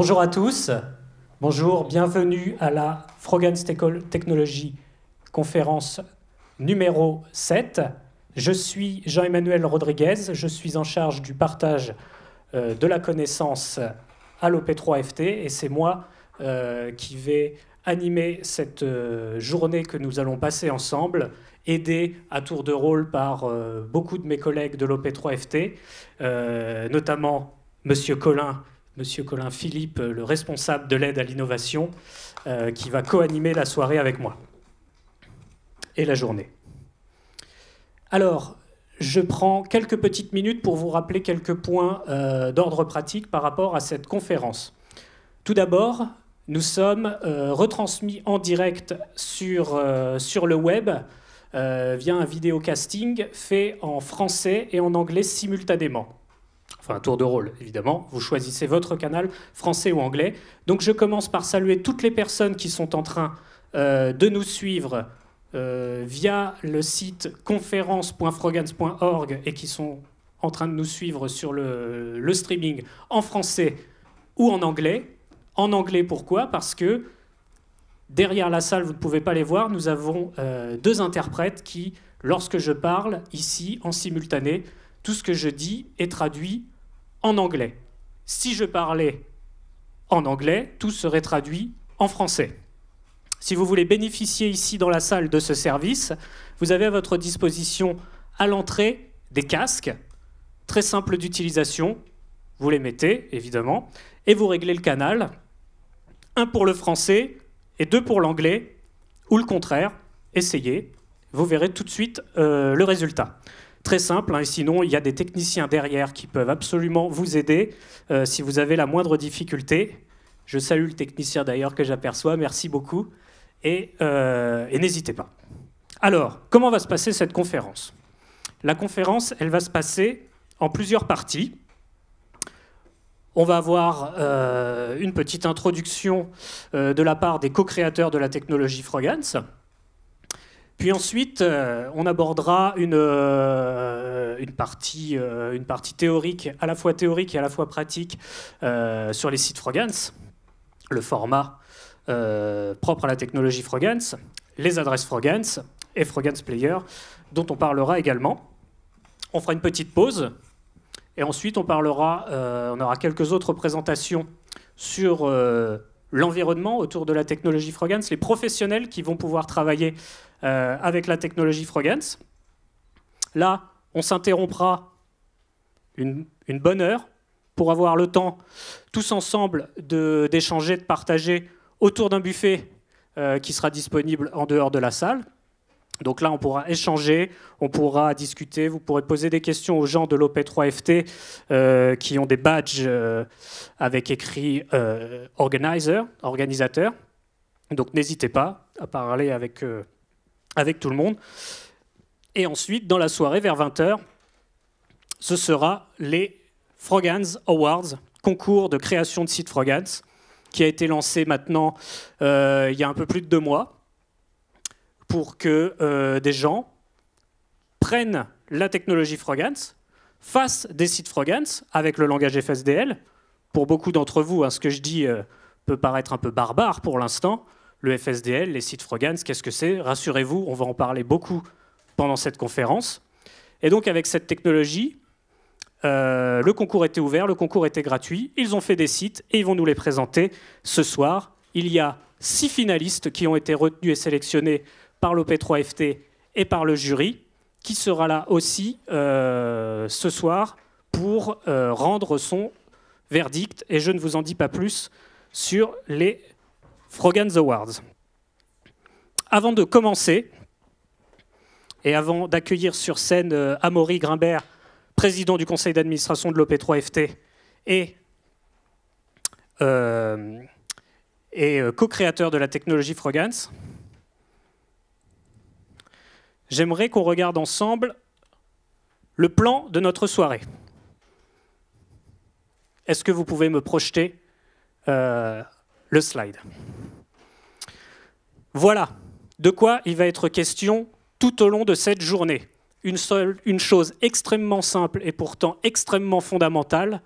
Bonjour à tous, bonjour, bienvenue à la Frogan Technology conférence numéro 7. Je suis Jean-Emmanuel Rodriguez, je suis en charge du partage euh, de la connaissance à l'OP3FT et c'est moi euh, qui vais animer cette euh, journée que nous allons passer ensemble, aidé à tour de rôle par beaucoup de mes collègues de l'OP3FT, notamment Monsieur Colin Monsieur Colin Philippe, le responsable de l'aide à l'innovation, euh, qui va co-animer la soirée avec moi et la journée. Alors, je prends quelques petites minutes pour vous rappeler quelques points euh, d'ordre pratique par rapport à cette conférence. Tout d'abord, nous sommes euh, retransmis en direct sur, sur le web via un vidéocasting fait en français et en anglais simultanément un tour de rôle évidemment, vous choisissez votre canal, français ou anglais. Donc je commence par saluer toutes les personnes qui sont en train euh, de nous suivre euh, via le site conférence.frogans.org et qui sont en train de nous suivre sur le, streaming en français ou en anglais. En anglais pourquoi Parce que derrière la salle, vous ne pouvez pas les voir, nous avons euh, deux interprètes qui, lorsque je parle ici en simultané, tout ce que je dis est traduit en anglais. Si je parlais en anglais, tout serait traduit en français. Si vous voulez bénéficier ici dans la salle de ce service, vous avez à votre disposition à l'entrée des casques, très simples d'utilisation. Vous les mettez, évidemment, et vous réglez le canal. Un pour le français et deux pour l'anglais, ou le contraire. Essayez, vous verrez tout de suite euh, le résultat très simple. Hein, et sinon, il y a des techniciens derrière qui peuvent absolument vous aider euh, si vous avez la moindre difficulté. Je salue le technicien d'ailleurs que j'aperçois. Merci beaucoup. Et, euh, n'hésitez pas. Alors, comment va se passer cette conférence La conférence, elle va se passer en plusieurs parties. On va avoir euh, une petite introduction de la part des co-créateurs de la technologie Frogans puis ensuite, euh, on abordera une, euh, une, partie, euh, une partie théorique, à la fois théorique et à la fois pratique, sur les sites Frogans, le format propre à la technologie Frogans, les adresses Frogans et Frogans Player, dont on parlera également. On fera une petite pause, et ensuite on parlera, on aura quelques autres présentations sur l'environnement autour de la technologie Frogans, les professionnels qui vont pouvoir travailler euh, avec la technologie Frogans. Là, on s'interrompra une, bonne heure pour avoir le temps tous ensemble d'échanger, de, partager autour d'un buffet euh, qui sera disponible en dehors de la salle. Donc là, on pourra échanger, on pourra discuter, vous pourrez poser des questions aux gens de l'OP3FT euh, qui ont des badges euh, avec écrit euh, organizer, organisateur. Donc n'hésitez pas à parler avec, avec tout le monde. Et ensuite, dans la soirée, vers 20h, ce sera les Frogans Awards, concours de création de sites Frogans, qui a été lancé maintenant il y a un peu plus de deux mois pour que euh, des gens prennent la technologie Frogans, fassent des sites Frogans avec le langage FSDL. Pour beaucoup d'entre vous, hein, ce que je dis euh, peut paraître un peu barbare pour l'instant. Le FSDL, les sites Frogans, qu'est-ce que c'est Rassurez-vous, on va en parler beaucoup pendant cette conférence. Et donc avec cette technologie, euh, le concours était ouvert, le concours était gratuit. Ils ont fait des sites et ils vont nous les présenter ce soir. Il y a six finalistes qui ont été retenus et sélectionnés par l'OP3FT et par le jury, qui sera là aussi euh, ce soir pour euh, rendre son verdict. Et je ne vous en dis pas plus sur les Frogans Awards. Avant de commencer, et avant d'accueillir sur scène euh, Amaury Grimbert, président du conseil d'administration de l'OP3FT, et, et co-créateur de la technologie Frogans, j'aimerais qu'on regarde ensemble le plan de notre soirée. Est-ce que vous pouvez me projeter euh, le slide Voilà de quoi il va être question tout au long de cette journée. Une, seule, une chose extrêmement simple et pourtant extrêmement fondamentale,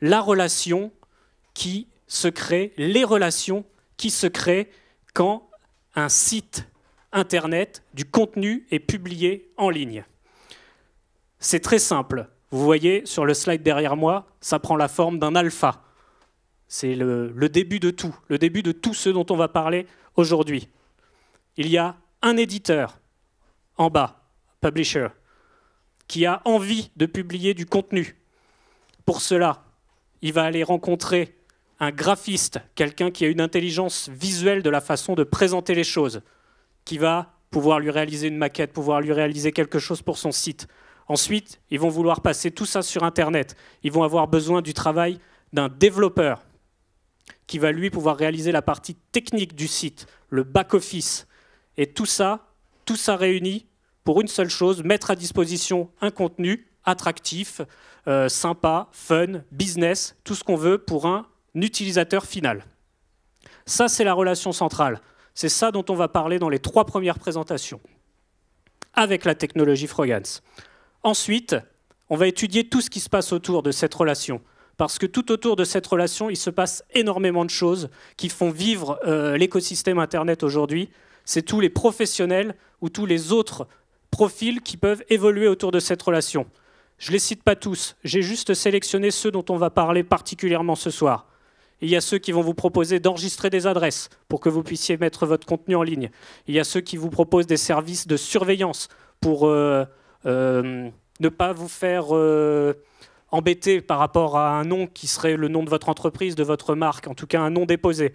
la relation qui se crée, les relations qui se créent quand un site Internet, du contenu est publié en ligne. C'est très simple. Vous voyez sur le slide derrière moi, ça prend la forme d'un alpha. C'est le, le, début de tout, le début de tout ce dont on va parler aujourd'hui. Il y a un éditeur en bas, publisher, qui a envie de publier du contenu. Pour cela, il va aller rencontrer un graphiste, quelqu'un qui a une intelligence visuelle de la façon de présenter les choses, qui va pouvoir lui réaliser une maquette, pouvoir lui réaliser quelque chose pour son site. Ensuite, ils vont vouloir passer tout ça sur Internet. Ils vont avoir besoin du travail d'un développeur qui va lui pouvoir réaliser la partie technique du site, le back-office. Et tout ça, tout ça réuni pour une seule chose, mettre à disposition un contenu attractif, euh, sympa, fun, business, tout ce qu'on veut pour un utilisateur final. Ça, c'est la relation centrale. C'est ça dont on va parler dans les trois premières présentations, avec la technologie Frogans. Ensuite, on va étudier tout ce qui se passe autour de cette relation, parce que tout autour de cette relation, il se passe énormément de choses qui font vivre euh, l'écosystème Internet aujourd'hui. C'est tous les professionnels ou tous les autres profils qui peuvent évoluer autour de cette relation. Je ne les cite pas tous, j'ai juste sélectionné ceux dont on va parler particulièrement ce soir. Il y a ceux qui vont vous proposer d'enregistrer des adresses pour que vous puissiez mettre votre contenu en ligne. Il y a ceux qui vous proposent des services de surveillance pour euh, euh, ne pas vous faire euh, embêter par rapport à un nom qui serait le nom de votre entreprise, de votre marque, en tout cas un nom déposé.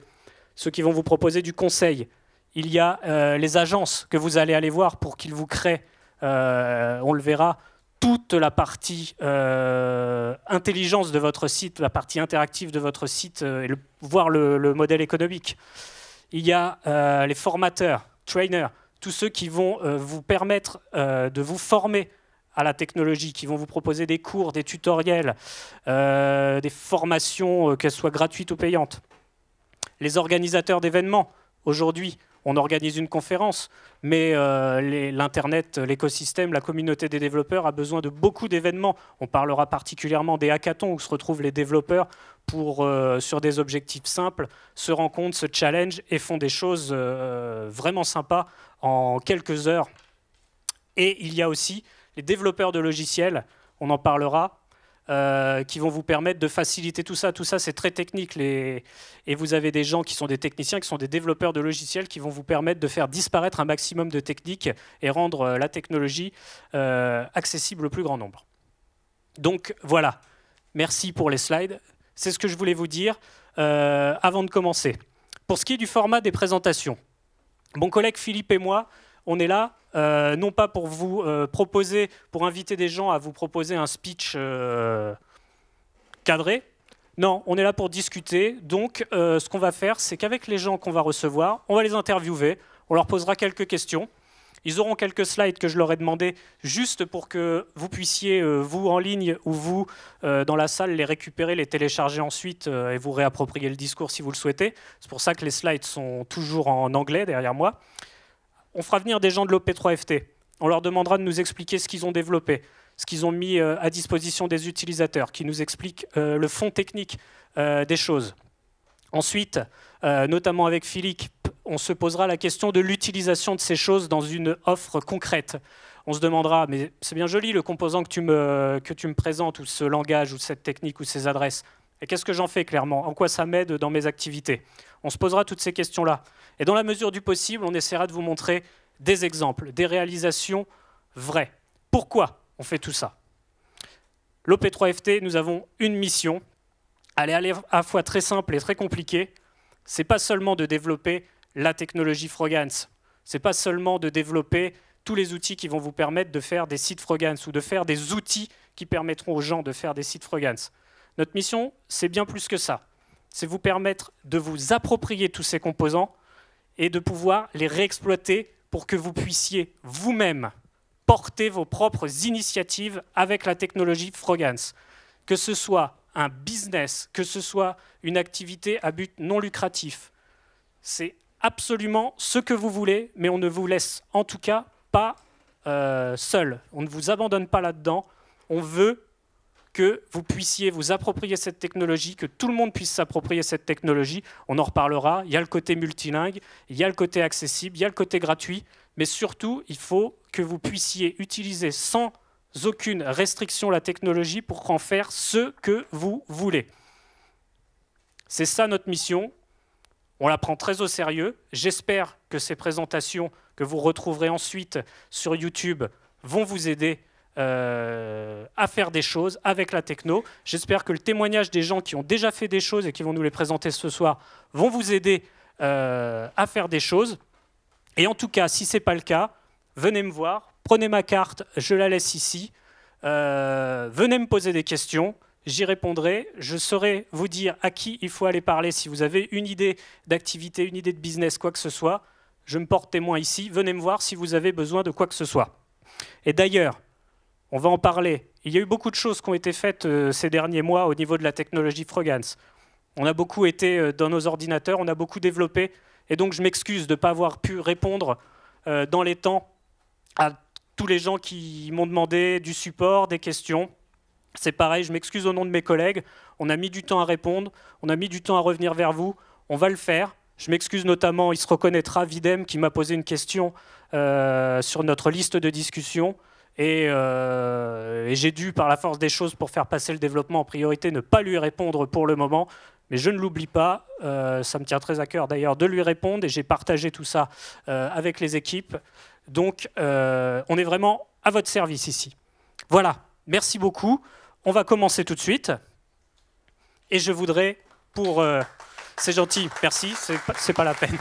Ceux qui vont vous proposer du conseil. Il y a les agences que vous allez aller voir pour qu'ils vous créent, on le verra, toute la partie euh, intelligence de votre site, la partie interactive de votre site, voire euh, et le, le, modèle économique. Il y a euh, les formateurs, trainers, tous ceux qui vont vous permettre de vous former à la technologie, qui vont vous proposer des cours, des tutoriels, des formations, qu'elles soient gratuites ou payantes. Les organisateurs d'événements, aujourd'hui, on organise une conférence, mais euh, l'Internet, l'écosystème, la communauté des développeurs a besoin de beaucoup d'événements. On parlera particulièrement des hackathons où se retrouvent les développeurs pour, euh, sur des objectifs simples, se rencontrent, se challengent et font des choses euh, vraiment sympas en quelques heures. Et il y a aussi les développeurs de logiciels, on en parlera, euh, qui vont vous permettre de faciliter tout ça. Tout ça, c'est très technique. Et vous avez des gens qui sont des techniciens, qui sont des développeurs de logiciels, qui vont vous permettre de faire disparaître un maximum de techniques et rendre euh, la technologie euh, accessible au plus grand nombre. Donc voilà. Merci pour les slides. C'est ce que je voulais vous dire avant de commencer. Pour ce qui est du format des présentations, mon collègue Philippe et moi, on est là euh, non pas pour vous euh, proposer, pour inviter des gens à vous proposer un speech euh, cadré. Non, on est là pour discuter. Donc, ce qu'on va faire, c'est qu'avec les gens qu'on va recevoir, on va les interviewer, on leur posera quelques questions. Ils auront quelques slides que je leur ai demandé juste pour que vous puissiez, vous en ligne ou vous dans la salle, les récupérer, les télécharger ensuite et vous réapproprier le discours si vous le souhaitez. C'est pour ça que les slides sont toujours en anglais derrière moi on fera venir des gens de l'OP3FT. On leur demandera de nous expliquer ce qu'ils ont développé, ce qu'ils ont mis euh, à disposition des utilisateurs, qui nous expliquent euh, le fond technique euh, des choses. Ensuite, notamment avec Philippe, on se posera la question de l'utilisation de ces choses dans une offre concrète. On se demandera, mais c'est bien joli le composant que tu, me, que tu me présentes, ou ce langage, ou cette technique, ou ces adresses. Et qu'est-ce que j'en fais clairement En quoi ça m'aide dans mes activités On se posera toutes ces questions-là. Et dans la mesure du possible, on essaiera de vous montrer des exemples, des réalisations vraies. Pourquoi on fait tout ça L'OP3FT, nous avons une mission. Elle est à la fois très simple et très compliquée. C'est pas seulement de développer la technologie Frogans. C'est pas seulement de développer tous les outils qui vont vous permettre de faire des sites Frogans ou de faire des outils qui permettront aux gens de faire des sites Frogans. Notre mission, c'est bien plus que ça. C'est vous permettre de vous approprier tous ces composants et de pouvoir les réexploiter pour que vous puissiez vous-même porter vos propres initiatives avec la technologie Frogans. Que ce soit un business, que ce soit une activité à but non lucratif, c'est absolument ce que vous voulez, mais on ne vous laisse en tout cas pas euh, seul. On ne vous abandonne pas là-dedans. On veut que vous puissiez vous approprier cette technologie, que tout le monde puisse s'approprier cette technologie. On en reparlera. Il y a le côté multilingue, il y a le côté accessible, il y a le côté gratuit, mais surtout, il faut que vous puissiez utiliser sans aucune restriction la technologie pour en faire ce que vous voulez. C'est ça notre mission. On la prend très au sérieux. J'espère que ces présentations que vous retrouverez ensuite sur YouTube vont vous aider euh, à faire des choses avec la techno. J'espère que le témoignage des gens qui ont déjà fait des choses et qui vont nous les présenter ce soir vont vous aider euh, à faire des choses. Et en tout cas, si ce n'est pas le cas, venez me voir, prenez ma carte, je la laisse ici. Euh, venez me poser des questions, j'y répondrai. Je saurai vous dire à qui il faut aller parler si vous avez une idée d'activité, une idée de business, quoi que ce soit. Je me porte témoin ici. Venez me voir si vous avez besoin de quoi que ce soit. Et d'ailleurs, on va en parler. Il y a eu beaucoup de choses qui ont été faites euh, ces derniers mois au niveau de la technologie Frogans. On a beaucoup été euh, dans nos ordinateurs, on a beaucoup développé. Et donc, je m'excuse de ne pas avoir pu répondre euh, dans les temps à tous les gens qui m'ont demandé du support, des questions. C'est pareil, je m'excuse au nom de mes collègues. On a mis du temps à répondre, on a mis du temps à revenir vers vous. On va le faire. Je m'excuse notamment, il se reconnaîtra, Videm, qui m'a posé une question sur notre liste de discussion. Euh, et, j'ai dû, par la force des choses, pour faire passer le développement en priorité, ne pas lui répondre pour le moment. Mais je ne l'oublie pas, euh, ça me tient très à cœur d'ailleurs de lui répondre et j'ai partagé tout ça euh, avec les équipes. Donc on est vraiment à votre service ici. Voilà, merci beaucoup. On va commencer tout de suite. Et je voudrais, pour... c'est gentil, merci, c'est n'est pas la peine.